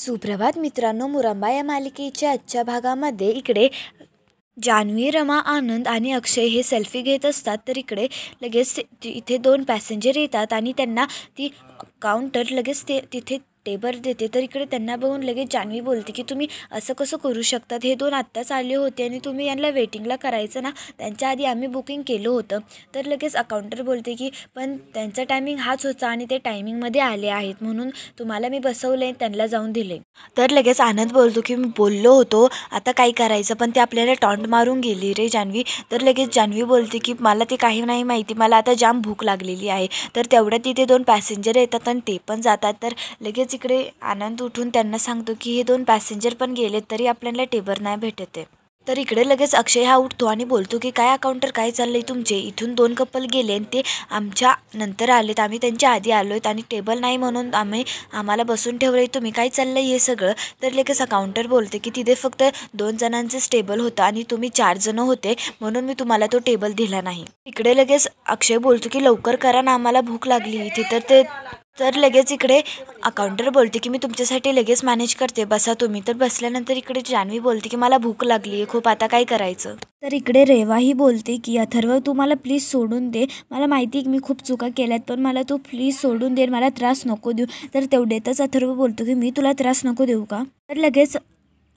सुप्रभात मित्रांनो मुरंबा या मालिकेच्या आजच्या भागामध्ये इकडे जान्हवी रमा आनंद आणि अक्षय हे सेल्फी घेत असतात तर इकडे लगेच इथे दोन पॅसेंजर येतात आणि त्यांना ती काउंटर लगेच ते तिथे टेबल देते तर इकडे त्यांना बघून लगेच जान्हवी बोलते की तुम्ही असं कसं करू शकतात हे दोन आत्ताच आले होते आणि तुम्ही यांना वेटिंगला करायचं ना त्यांच्या आधी आम्ही बुकिंग केलं होतं तर लगेच अकाउंटर बोलते की पण त्यांचा टायमिंग हाच होता आणि ते टायमिंगमध्ये आले आहेत म्हणून तुम्हाला मी बसवलं आहे त्यांना जाऊन दिले तर लगेच आनंद बोलतो की मी बोललो होतो आता काय करायचं पण ते आपल्याला टॉन्ट मारून गेली रे जान्हवी तर लगेच जान्हवी बोलते की मला ते काही नाही माहिती मला आता जाम भूक लागलेली आहे तर तेवढ्यात तिथे दोन पॅसेंजर येतात आणि ते पण जातात तर लगेच तिकडे आनंद उठून त्यांना सांगतो की हे दोन पॅसेंजर पण गेले तरी आपल्याला टेबल नाही भेटत आहे तर इकडे लगेच अक्षय हा उठतो आणि बोलतो की काय अकाउंटर काय चाललं आहे तुमचे इथून दोन कपल गेले आणि ते आमच्या नंतर आलेत आम्ही त्यांच्या आधी आलो आहेत आणि टेबल नाही म्हणून आम्ही आम्हाला बसून ठेवलं आहे तुम्ही काय चाललं आहे हे सगळं तर लगेच अकाउंटर बोलते की तिथे फक्त दोन जणांचंच टेबल होतं आणि तुम्ही चार जण होते म्हणून मी तुम्हाला तो टेबल दिला नाही इकडे लगेच अक्षय बोलतो की लवकर करा ना आम्हाला भूक लागली इथे तर ते तर लगेच इकडे अकाउंटर बोलते की मी तुमच्यासाठी लगेच मॅनेज करते बसा तुम्ही तर बसल्यानंतर इकडे जान्हवी बोलते की मला भूक लागली आहे खूप आता काय करायचं तर इकडे रेवाही बोलते की अथर्व तू मला प्लीज सोडून दे मला माहिती आहे की मी खूप चुका केल्यात पण मला तू प्लीज सोडून दे मला त्रास नको देऊ तर तेवढेतच अथर्व बोलतो की मी तुला त्रास नको देऊ का तर लगेच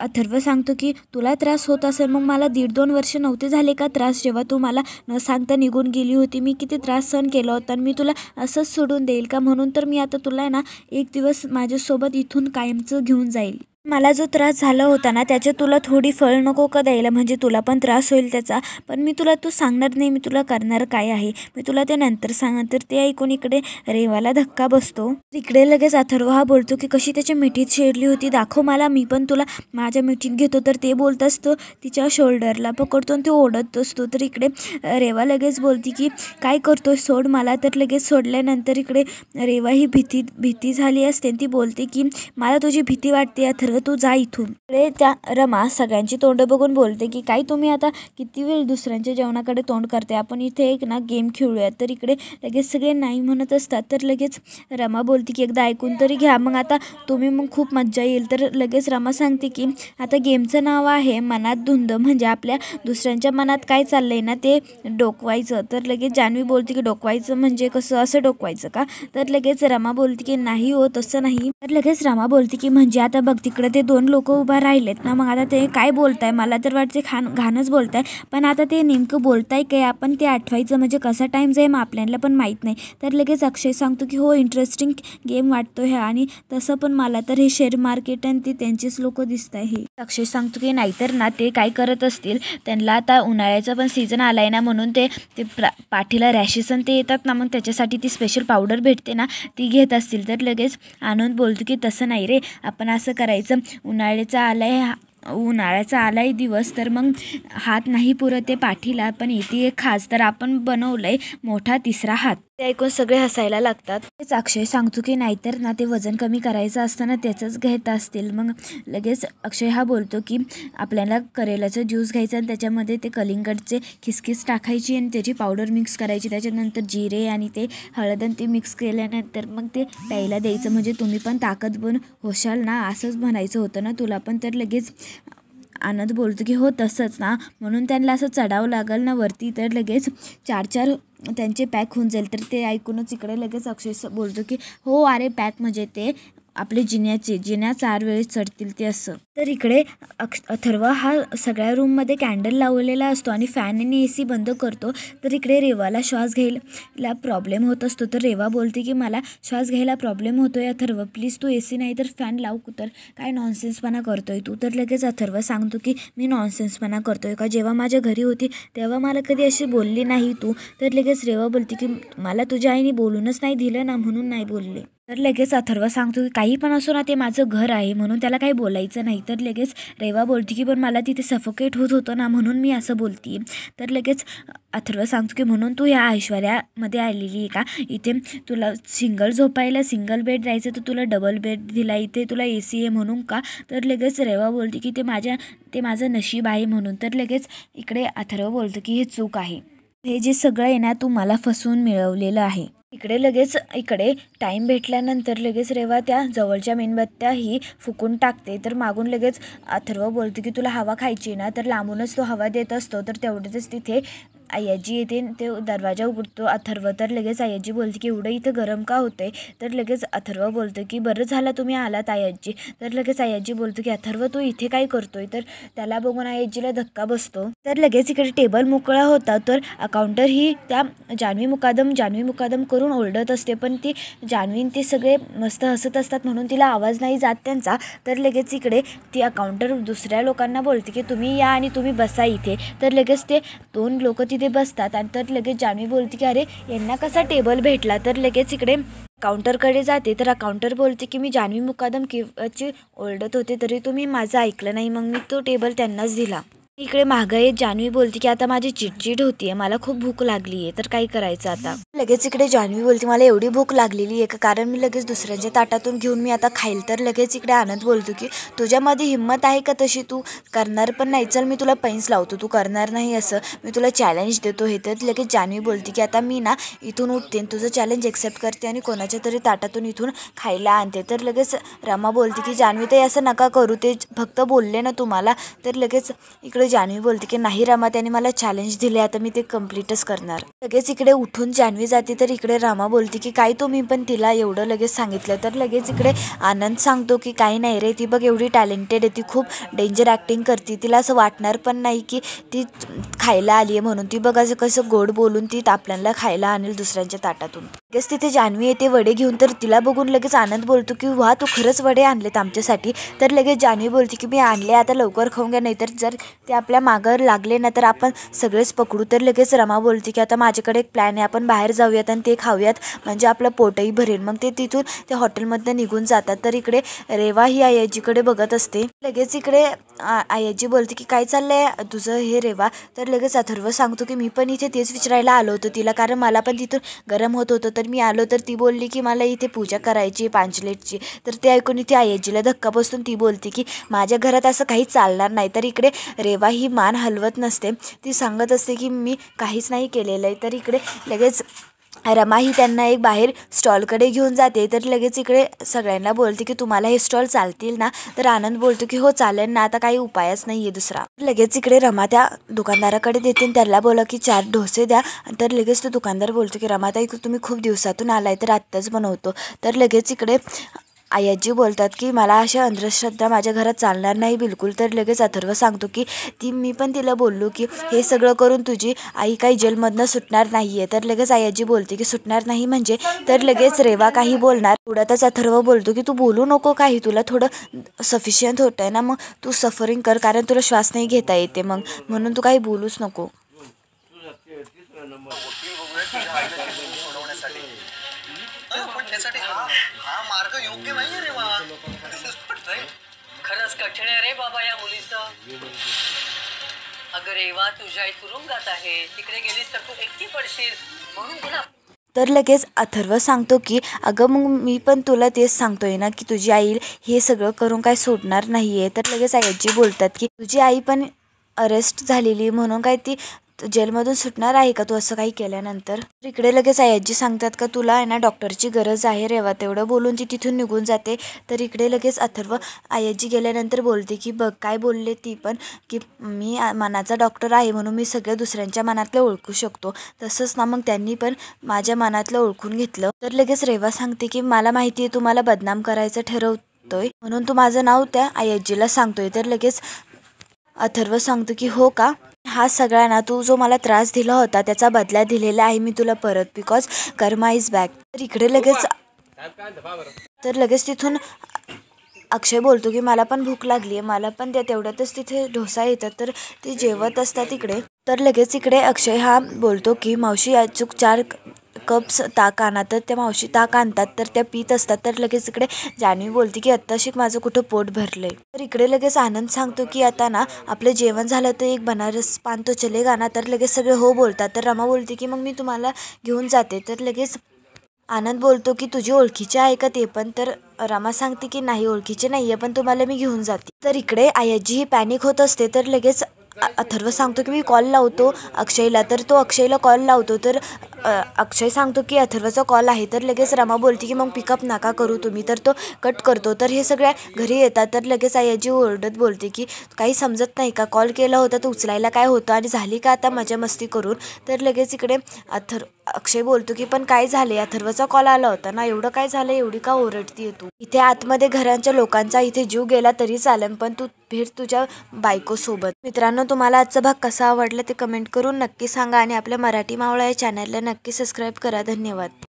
अथर्व सांगतो की तुला त्रास होत असेल मग मला दीड दोन वर्ष नव्हते झाले का त्रास जेव्हा तू मला न सांगता निघून गेली होती मी किती त्रास सहन केला होता आणि मी तुला असंच सोडून देईल का म्हणून तर मी आता तुला ना एक दिवस माझ्यासोबत इथून कायमचं घेऊन जाईल मला जो त्रास झाला होता ना त्याचे तुला थोडी फळ नको का द्यायला म्हणजे तुला पण त्रास होईल त्याचा पण मी तुला तू सांगणार नाही मी तुला करणार काय आहे मी तुला ते नंतर सांगणार तर ते ऐकून इकडे रेवाला धक्का बसतो इकडे लगेच अथर्व हा बोलतो की कशी त्याच्या मिठीत शेडली होती दाखव मला मी पण तुला माझ्या मिठीत घेतो तर ते बोलत असतो तिच्या शोल्डरला पकडतो आणि ते ओढत असतो तर इकडे रेवा लगेच बोलते की काय करतो सोड मला तर लगेच सोडल्यानंतर इकडे रेवा ही भीती भीती झाली असते ती बोलते की मला तुझी भीती वाटते अथर्व अगं तू जा इथून त्या रमा सगळ्यांची तोंड बघून बोलते की काय तुम्ही आता किती वेळ दुसऱ्यांच्या जेवणाकडे तोंड करते आपण इथे एक ना गेम खेळूया तर इकडे लगेच सगळे नाही म्हणत असतात तर लगेच रमा बोलते की एकदा ऐकून तरी घ्या मग आता तुम्ही मग खूप मज्जा येईल तर लगेच रमा सांगते की आता गेमचं नाव आहे मनात धुंद म्हणजे आपल्या दुसऱ्यांच्या मनात काय चाललंय ना ते डोकवायचं तर लगेच जान्हवी बोलते की डोकवायचं म्हणजे कसं असं डोकवायचं का तर लगेच रमा बोलते की नाही हो तसं नाही तर लगेच रमा बोलते की म्हणजे आता बघ तिकडे लागलं ते दोन लोक उभा राहिलेत ना मग आता ते काय बोलताय मला तर वाटते खान घाणच बोलताय पण आता ते नेमकं बोलताय काय आपण ते आठवायचं म्हणजे कसा टाईम जाईल मग आपल्याला पण माहीत नाही तर लगेच अक्षय सांगतो की हो इंटरेस्टिंग गेम वाटतो ह्या आणि तसं पण मला तर हे शेअर मार्केट आणि ते त्यांचेच लोक दिसत आहे अक्षय सांगतो की नाहीतर ना ते काय करत असतील त्यांना आता उन्हाळ्याचा पण सीझन आला आहे ना म्हणून ते ते पाठीला रॅशेस ते येतात ना मग त्याच्यासाठी ती स्पेशल पावडर भेटते ना ती घेत असतील तर लगेच आनंद बोलतो की तसं नाही रे आपण असं करायचं उन्हाळ्याचा आलाय उन्हाळ्याचा आलाय दिवस तर मग हात नाही पुरत आहे पाठीला पण इथे एक खास तर आपण बनवलं आहे मोठा तिसरा हात ते ऐकून सगळे हसायला लागतात तेच अक्षय सांगतो की नाहीतर ना ते वजन कमी करायचं असताना त्याचंच घेत असतील मग लगेच अक्षय हा बोलतो की आपल्याला करेलाचं ज्यूस घ्यायचं आणि त्याच्यामध्ये ते कलिंगडचे खिसखिस टाकायची आणि त्याची पावडर मिक्स करायची त्याच्यानंतर जिरे आणि ते हळद आणि ते मिक्स केल्यानंतर मग ते प्यायला द्यायचं म्हणजे तुम्ही पण ताकद बन होशाल ना असंच म्हणायचं होतं ना तुला पण तर लगेच आनंद बोलतो की हो तसंच ना म्हणून त्यांना असं चढावं लागेल ना वरती तर लगेच चार चार त्यांचे पॅक होऊन जाईल तर ते ऐकूनच इकडे लगेच अक्षय बोलतो की हो अरे पॅक म्हणजे ते आपले जिन्याचे जिन्या चार वेळेस चढतील ते असं तर इकडे अथर्व हा सगळ्या रूममध्ये कॅन्डल लावलेला असतो आणि फॅन आणि ए सी बंद करतो तर इकडे रेवाला श्वास घ्यायला प्रॉब्लेम होत असतो तर रेवा बोलते की मला श्वास घ्यायला प्रॉब्लेम होतो आहे अथर्व प्लीज तू ए सी नाही तर फॅन लाव तर काय नॉनसेन्सपणा करतो आहे तू तर लगेच अथर्व सांगतो की मी नॉनसेन्सपणा करतो आहे का जेव्हा माझ्या घरी होती तेव्हा मला कधी अशी बोलली नाही तू तर लगेच रेवा बोलते की मला तुझ्या आईने बोलूनच नाही दिलं ना म्हणून नाही बोलले तर लगेच अथर्व सांगतो की काही पण असो ना ते माझं घर आहे म्हणून त्याला काही बोलायचं नाही तर लगेच रेवा बोलते की पण मला तिथे सफोकेट होत होतं ना म्हणून मी असं बोलते तर लगेच अथर्व सांगतो की म्हणून तू या ऐश्वर्यामध्ये आलेली आहे का इथे तुला सिंगल झोपायला सिंगल बेड द्यायचं तर तुला डबल बेड दिला इथे तुला ए सी आहे म्हणून का तर लगेच रेवा बोलते की ते माझ्या ते माझं नशीब आहे म्हणून तर लगेच इकडे अथर्व बोलतो की हे चूक आहे हे जे सगळं आहे ना तुम्हाला फसवून मिळवलेलं आहे इकडे लगेच इकडे टाइम भेटल्यानंतर लगेच रेवा त्या जवळच्या मेणबत्त्या ही फुकून टाकते तर मागून लगेच अथर्व बोलते की तुला हवा खायची ना तर लांबूनच तो हवा देत असतो तर तेवढेच तिथे आयाजी येते ते दरवाजा उघडतो अथर्व तर लगेच आयाजी बोलते की एवढं इथं गरम का होतंय तर लगेच अथर्व बोलतो की बरं झालं तुम्ही आलात आयाजी तर लगेच आयाजी बोलतो की अथर्व तू इथे काय करतोय तर त्याला बघून आयाजीला धक्का बसतो तर लगेच इकडे टेबल मोकळा होता तर अकाउंटर ही त्या जान्हवी मुकादम जान्हवी मुकादम करून ओरडत असते पण ती जानवीन ते सगळे मस्त हसत असतात म्हणून तिला आवाज नाही जात त्यांचा तर लगेच इकडे ती अकाउंटर दुसऱ्या लोकांना बोलते की तुम्ही या आणि तुम्ही बसा इथे तर लगेच ते दोन लोक तिथे बसतात आणि तर लगेच जान्हवी बोलते की अरे यांना कसा टेबल भेटला तर लगेच इकडे काउंटरकडे जाते तर काउंटर बोलते की मी जान्हवी मुकादम किची ओरडत होते तरी तुम्ही माझं ऐकलं नाही मग मी तो टेबल त्यांनाच दिला इकडे महागाई जान्हवी बोलते की आता माझी चिडचिड होतीये मला खूप भूक लागली आहे तर काय करायचं आता लगेच इकडे जान्हवी बोलते मला एवढी भूक लागलेली आहे का कारण मी लगेच दुसऱ्यांच्या ताटातून घेऊन मी आता खाईल तर लगेच इकडे आनंद बोलतो की तुझ्यामध्ये हिंमत आहे का तशी तू करणार पण नाही चल मी तुला पैन्स लावतो तू करणार नाही असं मी तुला चॅलेंज देतो हे तर लगेच जान्हवी बोलते की आता मी ना इथून उठते तुझं चॅलेंज एक्सेप्ट करते आणि कोणाच्या तरी ताटातून इथून खायला आणते तर लगेच रमा बोलते की जान्हवी ते असं नका करू ते फक्त बोलले ना तुम्हाला तर लगेच इकडे त्यामुळे जान्हवी बोलते की नाही रामा त्याने मला चॅलेंज दिले आता मी ते कम्प्लीटच करणार लगेच इकडे उठून जान्हवी जाते तर इकडे रामा बोलते की काय तुम्ही पण तिला एवढं लगेच सांगितलं तर लगेच इकडे आनंद सांगतो की काही नाही रे ती बघ एवढी टॅलेंटेड आहे ती खूप डेंजर ॲक्टिंग करते तिला असं वाटणार पण नाही की ती खायला आली आहे म्हणून ती बघ असं कसं गोड बोलून ती आपल्याला खायला आणेल दुसऱ्यांच्या ताटातून लगेच तिथे जान्हवी येते वडे घेऊन तर तिला बघून लगेच आनंद बोलतो की वा तू खरंच वडे आणलेत आमच्यासाठी तर लगेच जान्हवी बोलते की मी आणले आता लवकर खाऊन घ्या नाहीतर जर ते आपल्या मागावर लागले ना तर आपण सगळेच पकडू तर लगेच रमा बोलते की आता माझ्याकडे एक प्लॅन आहे आपण बाहेर जाऊयात आणि ते खाऊयात म्हणजे आपलं पोटही भरेल मग ते तिथून त्या हॉटेलमधनं निघून जातात तर इकडे रेवा ही आयाजीकडे बघत असते लगेच इकडे आयाजी बोलते की काय चाललंय तुझं हे रेवा तर लगेच अथर्व सांगतो की मी पण इथे तेच विचारायला आलो होतो तिला कारण मला पण तिथून गरम होत होतं तर तर मी आलो तर ती बोलली की मला इथे पूजा करायची पांचलेटची तर ते ऐकून इथे आयजीला धक्का बसून ती बोलते की माझ्या घरात असं काही चालणार नाही तर इकडे रेवा ही मान हलवत नसते ती सांगत असते की मी काहीच नाही केलेलं आहे तर इकडे लगेच रमा ही त्यांना एक बाहेर स्टॉलकडे घेऊन जाते तर लगेच इकडे सगळ्यांना बोलते की तुम्हाला हे स्टॉल चालतील ना तर आनंद बोलतो की हो चालेल ना आता काही उपायच नाही आहे दुसरा लगेच इकडे रमा त्या दुकानदाराकडे देते त्याला बोला की चार डोसे द्या तर लगेच तो दुकानदार बोलतो की रमाताई तुम्ही खूप दिवसातून आलाय तर आत्ताच बनवतो तर लगेच इकडे आयाजी बोलतात की मला अशा अंधश्रद्धा माझ्या घरात चालणार नाही बिलकुल तर लगेच अथर्व सांगतो की ती मी पण तिला बोललो की हे सगळं करून तुझी आई काही जेलमधनं सुटणार नाही आहे तर लगेच आयाजी बोलते की सुटणार नाही म्हणजे तर लगेच रेवा काही बोलणार पुढातच अथर्व बोलतो की तू बोलू नको काही तुला थोडं सफिशियंट होत आहे ना मग तू सफरिंग कर कारण तुला श्वास नाही घेता येते मग म्हणून तू काही बोलूच नको पण त्यासाठी हा मार्ग योग्य नाहीये रे बा दिस खरंच कठीण आहे रे बाबा या मुलीचं अगर रेवा तुझ्या आई तुरुंगात आहे तिकडे गेलीस तर तू एकटी पडशील म्हणून तुला तर लगेच अथर्व सांगतो की अगं मग मी पण तुला तेच सांगतोय ना की तुझी आई हे सगळं करून काय सोडणार नाही आहे तर लगेच आजी बोलतात की तुझी आई पण अरेस्ट झालेली म्हणून काय ती जेलमधून सुटणार आहे का तू असं काही केल्यानंतर इकडे लगेच आई आजी सांगतात का तुला आहे ना डॉक्टरची गरज आहे रेवा तेवढं बोलून ती तिथून निघून जाते तर इकडे लगेच अथर्व आयाजी गेल्यानंतर बोलते की बघ काय बोलले ती पण की मी मनाचा डॉक्टर आहे म्हणून मी सगळ्या दुसऱ्यांच्या मनातलं ओळखू शकतो तसंच ना मग त्यांनी पण माझ्या मनातलं ओळखून घेतलं तर लगेच रेवा सांगते की मला माहिती आहे तुम्हाला बदनाम करायचं ठरवतोय म्हणून तू माझं नाव त्या आयाजीला सांगतोय तर लगेच अथर्व सांगतो की हो का हा सगळा ना तू जो मला त्रास दिला होता त्याचा बदला दिलेला आहे मी तुला परत बिकॉज कर्मा इज बॅक तर इकडे लगेच तर लगेच तिथून अक्षय बोलतो की मला पण भूक लागली आहे मला पण त्या तेवढ्यातच तिथे ढोसा येतात तर ती जेवत असतात तिकडे तर लगेच इकडे अक्षय हा बोलतो की मावशी अचूक चार कप्स ताक आणा तर त्या मावशी ताक आणतात तर त्या पित असतात तर लगेच इकडे जान्हवी बोलते की आत्ताशी माझं कुठं पोट भरलंय तर इकडे लगेच आनंद सांगतो की आता ना आपलं जेवण झालं तर एक बनारस पानतो चले गाणा तर लगेच सगळे हो बोलतात तर रमा बोलते की मग मी तुम्हाला घेऊन जाते तर लगेच आनंद बोलतो की तुझी ओळखीचे आहे का ते पण तर रमा सांगते की नाही ओळखीचे नाही आहे पण तुम्हाला मी घेऊन जाते तर इकडे आयाजी ही पॅनिक होत असते तर लगेच अथर्व सांगतो की मी कॉल लावतो अक्षयला तर तो अक्षयला कॉल लावतो तर अक्षय सांगतो की अथर्वचा कॉल आहे तर लगेच रमा बोलते की मग पिकअप नाका करू तुम्ही तर तो कट करतो तर हे सगळ्या घरी येतात तर लगेच आयाजी ओरडत बोलते की काही समजत नाही का कॉल केला होता तर उचलायला काय होतं आणि झाली का आता मजा मस्ती करून तर लगेच इकडे अथर अक्षय बोलतो की पण काय झाले अथर्वचा कॉल आला होता ना एवढं काय झालं एवढी का ओरडती येतो इथे आतमध्ये घरांच्या लोकांचा इथे जीव गेला तरी चालेल पण तू भेट तुझ्या बायकोसोबत मित्रांनो तुम्हाला आजचा भाग कसा आवडला ते कमेंट करून नक्की सांगा आणि आपल्या मराठी मावळा या चॅनलला नक्की सबस्क्राईब करा धन्यवाद